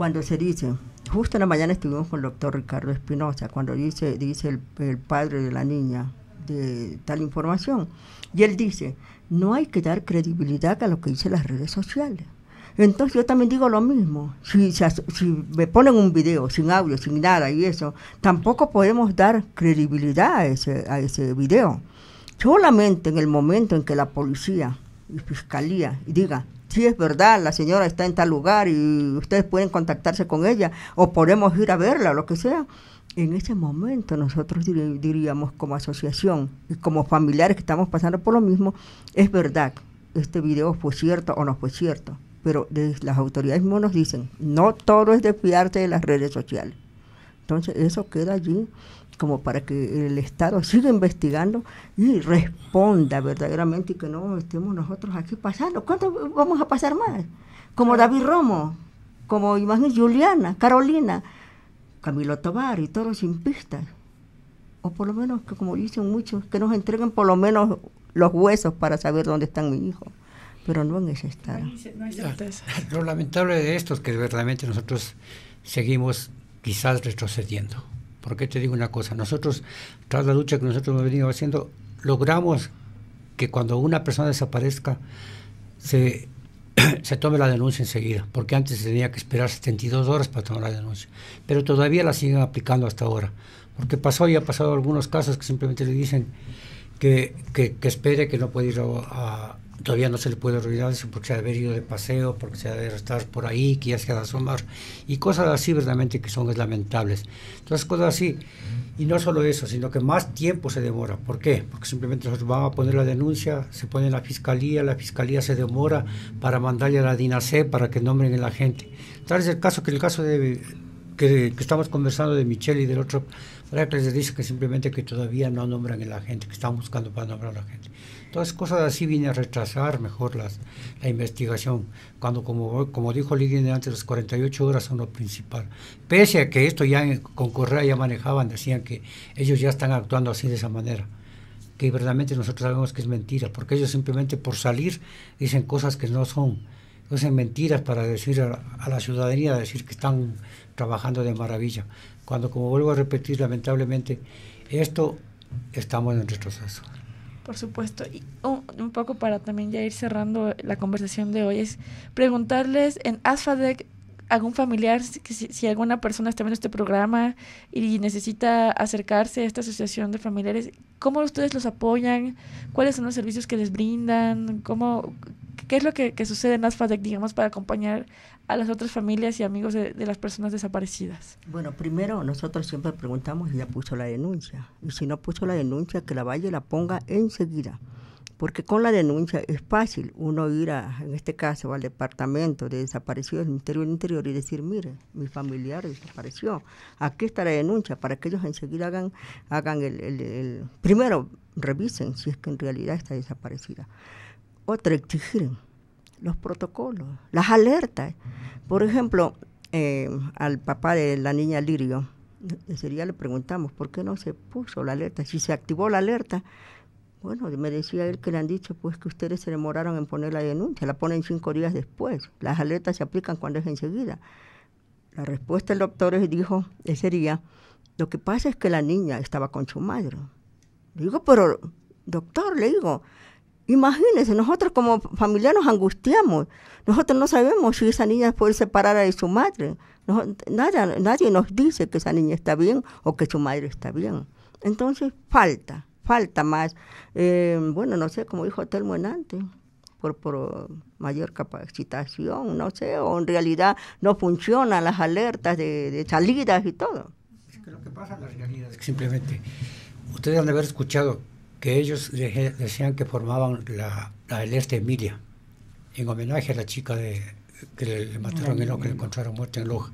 cuando se dice, justo en la mañana estuvimos con el doctor Ricardo Espinoza cuando dice, dice el, padre de la niña de tal información, y él dice, no hay que dar credibilidad a lo que dicen las redes sociales. Entonces yo también digo lo mismo. Si, si, me ponen un video sin audio, sin nada y eso, tampoco podemos dar credibilidad a ese, a ese video. Solamente en el momento en que la policía y fiscalía diga, si es verdad, la señora está en tal lugar y ustedes pueden contactarse con ella o podemos ir a verla, lo que sea. En ese momento nosotros diríamos como asociación y como familiares que estamos pasando por lo mismo, es verdad, este video fue cierto o no fue cierto, pero las autoridades mismas nos dicen, no todo es de fiarse de las redes sociales. Entonces eso queda allí como para que el Estado *laughs* siga investigando y responda verdaderamente y que no estemos nosotros aquí pasando. ¿Cuánto vamos a pasar más? Como David Romo, como imagínense Juliana, Carolina, Camilo Tobar y todos sin pistas. O por lo menos, como dicen muchos, que nos entreguen por lo menos los huesos para saber dónde están mi hijo. pero no en ese estado. Ah, lo lamentable de esto es que verdaderamente nosotros seguimos quizás retrocediendo. Porque te digo una cosa, nosotros, tras la lucha que nosotros hemos venido haciendo, logramos que cuando una persona desaparezca, se, *clears throat* tome la denuncia enseguida, porque antes se tenía que esperar 72 horas para tomar la denuncia. Pero todavía la siguen aplicando hasta ahora, porque pasó y ha pasado algunos casos que simplemente le dicen que, que, espere, que no puede ir a todavía no se le puede olvidar eso porque se ha de haber ido de paseo, porque se ha de estar por ahí, que ya se ha de asomar, y cosas así verdaderamente que son lamentables. Entonces, cosas así. Y no solo eso, sino que más tiempo se demora. ¿Por qué? Porque simplemente vamos a poner la denuncia, se pone en la fiscalía, la fiscalía se demora para mandarle a la DINACE para que nombren a la gente. Tal es el caso que el caso que, estamos conversando de Michelle y del otro, para que dice que simplemente que todavía no nombran a la gente, que están buscando para nombrar a la gente. Todas cosas así viene a retrasar mejor las, la investigación, cuando como, como dijo Lidia antes, las 48 horas son lo principal. Pese a que esto ya con Correa ya manejaban, decían que ellos ya están actuando así de esa manera, que verdaderamente nosotros sabemos que es mentira, porque ellos simplemente por salir dicen cosas que no son, dicen mentiras para decir a, la ciudadanía, decir que están trabajando de maravilla, cuando como vuelvo a repetir, lamentablemente, esto estamos en retroceso. Por supuesto. Y oh, un, poco para también ya ir cerrando la conversación de hoy es preguntarles en ASFADEC algún familiar, si, si, alguna persona está viendo este programa y necesita acercarse a esta asociación de familiares, ¿cómo ustedes los apoyan? ¿Cuáles son los servicios que les brindan? ¿Cómo, ¿Qué es lo que, sucede en ASFADEC, digamos, para acompañar a las otras familias y amigos de, las personas desaparecidas? Bueno, primero nosotros siempre preguntamos si ya puso la denuncia. Y si no puso la denuncia, que la vaya y la ponga enseguida. Porque con la denuncia es fácil uno ir, a, en este caso, al departamento de desaparecidos del Ministerio Interior y decir, mire, mi familiar desapareció. Aquí está la denuncia para que ellos enseguida hagan, hagan el... Primero, revisen si es que en realidad está desaparecida otra, exigir los protocolos, las alertas. Por ejemplo, eh, al papá de la niña Lirio, ese le preguntamos, ¿por qué no se puso la alerta? Si se activó la alerta, bueno, me decía él que le han dicho pues que ustedes se demoraron en poner la denuncia, la ponen cinco días después, las alertas se aplican cuando es enseguida. La respuesta del doctor dijo ese lo que pasa es que la niña estaba con su madre. Le digo, pero doctor, le digo, Imagínense, nosotros como familia nos angustiamos. Nosotros no sabemos si esa niña puede separar a su madre. nada, nadie nos dice que esa niña está bien o que su madre está bien. Entonces falta, falta más. Eh, bueno, no sé, como dijo Telmo en antes, por, mayor capacitación, no sé, o en realidad no funcionan las alertas de, salidas y todo. es que lo que pasa en la realidad es que simplemente ustedes han de haber escuchado que ellos decían que formaban la, alerta este Emilia, en homenaje a la chica de, que le, mataron que le encontraron muerta en Loja.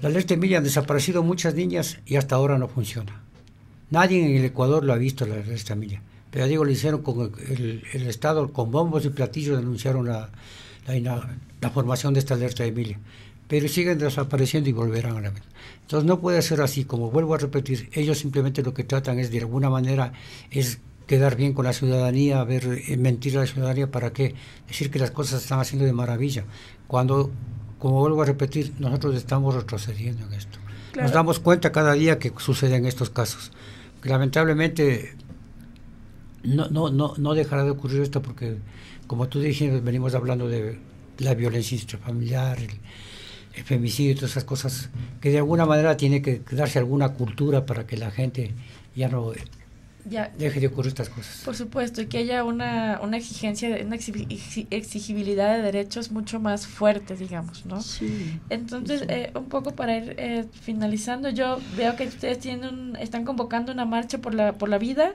La alerta este Emilia han desaparecido muchas niñas y hasta ahora no funciona. Nadie en el Ecuador lo ha visto, la alerta este Emilia. Pero digo, lo hicieron con el, Estado, con bombos y platillos, denunciaron la, la, formación de esta alerta Emilia pero siguen desapareciendo y volverán a la vida. Entonces no puede ser así, como vuelvo a repetir, ellos simplemente lo que tratan es de alguna manera es quedar bien con la ciudadanía, ver, eh, mentir a la ciudadanía, ¿para qué? Decir que las cosas están haciendo de maravilla, cuando, como vuelvo a repetir, nosotros estamos retrocediendo en esto. Nos damos cuenta cada día que suceden estos casos. Lamentablemente no, no, no, dejará de ocurrir esto porque, como tú dijiste, venimos hablando de la violencia intrafamiliar, el femicidio y todas esas cosas, que de alguna manera tiene que darse alguna cultura para que la gente ya no ya. deje de ocurrir estas cosas. Por supuesto, y que haya una, una exigencia, una exigibilidad de derechos mucho más fuerte, digamos, ¿no? Entonces, eh, un poco para ir eh, finalizando, yo veo que ustedes tienen están convocando una marcha por la, por la vida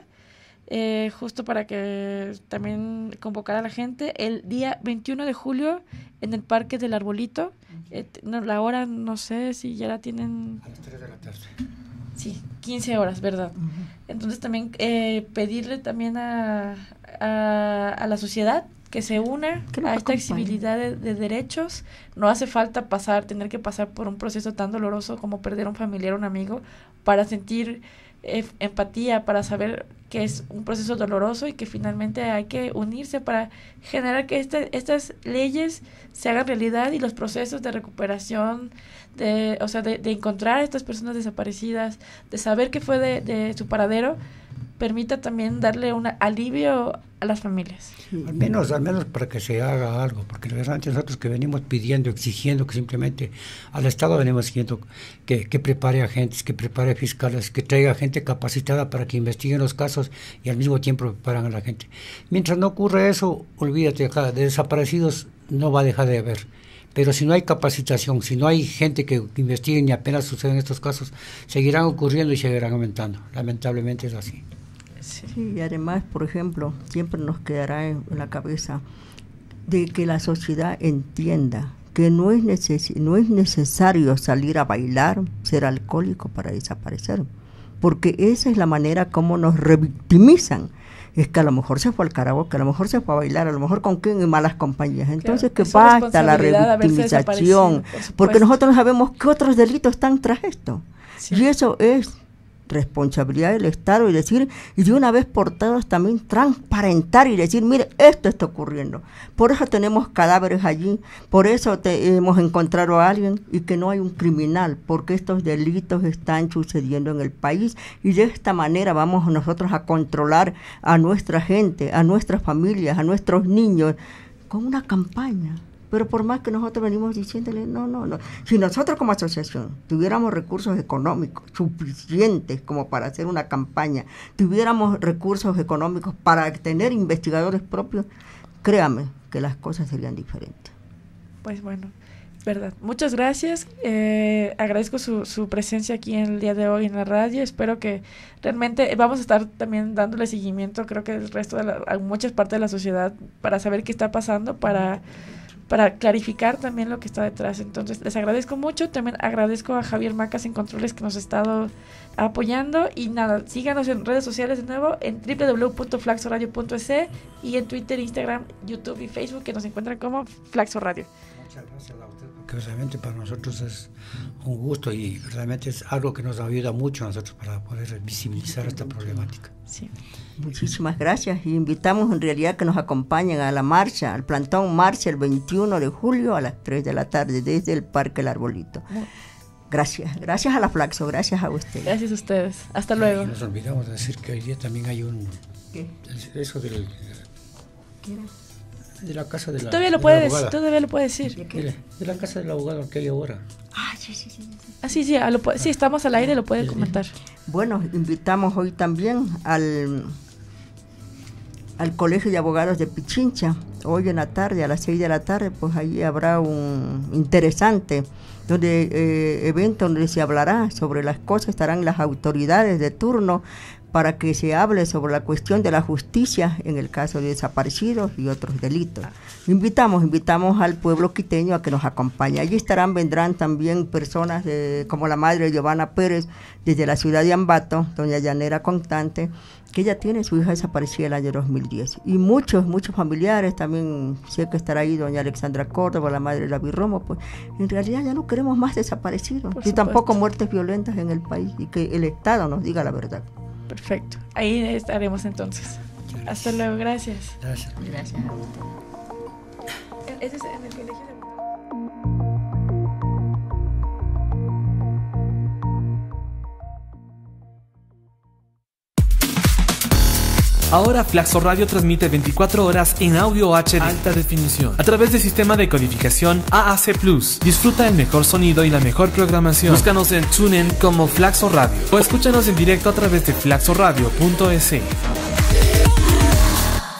eh, justo para que también convocara a la gente, el día 21 de julio en el Parque del Arbolito. la hora no sé si ya la tienen... A las 3 de la tarde. Sí, 15 horas, ¿verdad? Entonces también eh, pedirle también a, a, la sociedad que se una a esta exibilidad de, derechos. No hace falta pasar, tener que pasar por un proceso tan doloroso como perder un familiar o un amigo para sentir empatía, para saber que es un proceso doloroso y que finalmente hay que unirse para generar que este, estas leyes se hagan realidad y los procesos de recuperación, de, o sea, de, de encontrar a estas personas desaparecidas, de saber qué fue de, de su paradero, permita también darle un alivio a las familias. Al menos, al menos para que se haga algo, porque realmente nosotros que venimos pidiendo, exigiendo que simplemente al Estado venimos pidiendo que, que prepare agentes, que prepare fiscales, que traiga gente capacitada para que investiguen los casos y al mismo tiempo preparan a la gente. Mientras no ocurre eso, olvídate de desaparecidos no va a dejar de haber pero si no hay capacitación, si no hay gente que investigue y apenas suceden estos casos, seguirán ocurriendo y seguirán aumentando. Lamentablemente es así. Sí. y además, por ejemplo, siempre nos quedará en, la cabeza de que la sociedad entienda que no es, no es necesario salir a bailar, ser alcohólico para desaparecer, porque esa es la manera como nos revictimizan. Es que a lo mejor se fue al carajo, que a lo mejor se fue a bailar, a lo mejor con quién en malas compañías. Entonces, qué que basta la revictimización, porque nosotros no sabemos qué otros delitos están tras esto. Y eso es responsabilidad del Estado y decir, y de una vez por todas también transparentar y decir, mire, esto está ocurriendo. Por eso tenemos cadáveres allí, por eso hemos encontrado a alguien y que no hay un criminal, porque estos delitos están sucediendo en el país y de esta manera vamos nosotros a controlar a nuestra gente, a nuestras familias, a nuestros niños, con una campaña pero por más que nosotros venimos diciéndole, no, no, no. Si nosotros como asociación tuviéramos recursos económicos suficientes como para hacer una campaña, tuviéramos recursos económicos para tener investigadores propios, créame que las cosas serían diferentes. Pues bueno, verdad. Muchas gracias. Eh, agradezco su, su presencia aquí en el día de hoy en la radio. Espero que realmente eh, vamos a estar también dándole seguimiento, creo que el resto de a muchas partes de la sociedad, para saber qué está pasando, para para clarificar también lo que está detrás. Entonces, les agradezco mucho. También agradezco a Javier Macas en Controles que nos ha estado apoyando. Y nada, síganos en redes sociales de nuevo en www.flaxoradio.es e y en Twitter, Instagram, YouTube y Facebook que nos encuentran como Flaxo Radio. Muchas gracias a usted. Que realmente para nosotros es un gusto y realmente es algo que nos ayuda mucho a nosotros para poder visibilizar esta problemática. Sí. Muchísimas gracias y invitamos en realidad que nos acompañen a la marcha, al plantón marcha el 21 de julio a las 3 de la tarde desde el Parque El Arbolito. Gracias, gracias a la Flaxo, gracias a ustedes. Gracias a ustedes, hasta luego. nos olvidamos de decir que hoy día también hay un... ¿Qué? Eso del... ¿Qué? de la casa de la todavía lo puede decir, todavía lo puede decir ¿De, la casa del abogado que hay ahora ah sí sí sí ah, sí, sí, ah, sí estamos al aire lo puede comentar bueno invitamos hoy también al al Colegio de Abogados de Pichincha, hoy en la tarde, a las 6 de la tarde, pues ahí habrá un interesante donde, eh, evento donde se hablará sobre las cosas, estarán las autoridades de turno para que se hable sobre la cuestión de la justicia en el caso de desaparecidos y otros delitos. Invitamos, invitamos al pueblo quiteño a que nos acompañe. Allí estarán, vendrán también personas como la madre Giovanna Pérez desde la ciudad de Ambato, doña Llanera Constante, que ella tiene, su hija desaparecida el año 2010. Y muchos, muchos familiares, también sé que estará ahí doña Alexandra Córdoba, la madre de la Romo, pues en realidad ya no queremos más desaparecidos y tampoco muertes violentas en el país y que el Estado nos diga la verdad. Perfecto, ahí estaremos entonces. Hasta luego, gracias. Gracias. Gracias. Ahora Flaxo Radio transmite 24 horas en audio HD alta definición a través del sistema de codificación AAC Plus. Disfruta el mejor sonido y la mejor programación. Búscanos en TuneIn como Flaxo Radio o escúchanos en directo a través de flaxoradio.es.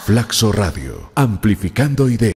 Flaxo Radio, amplificando ideas.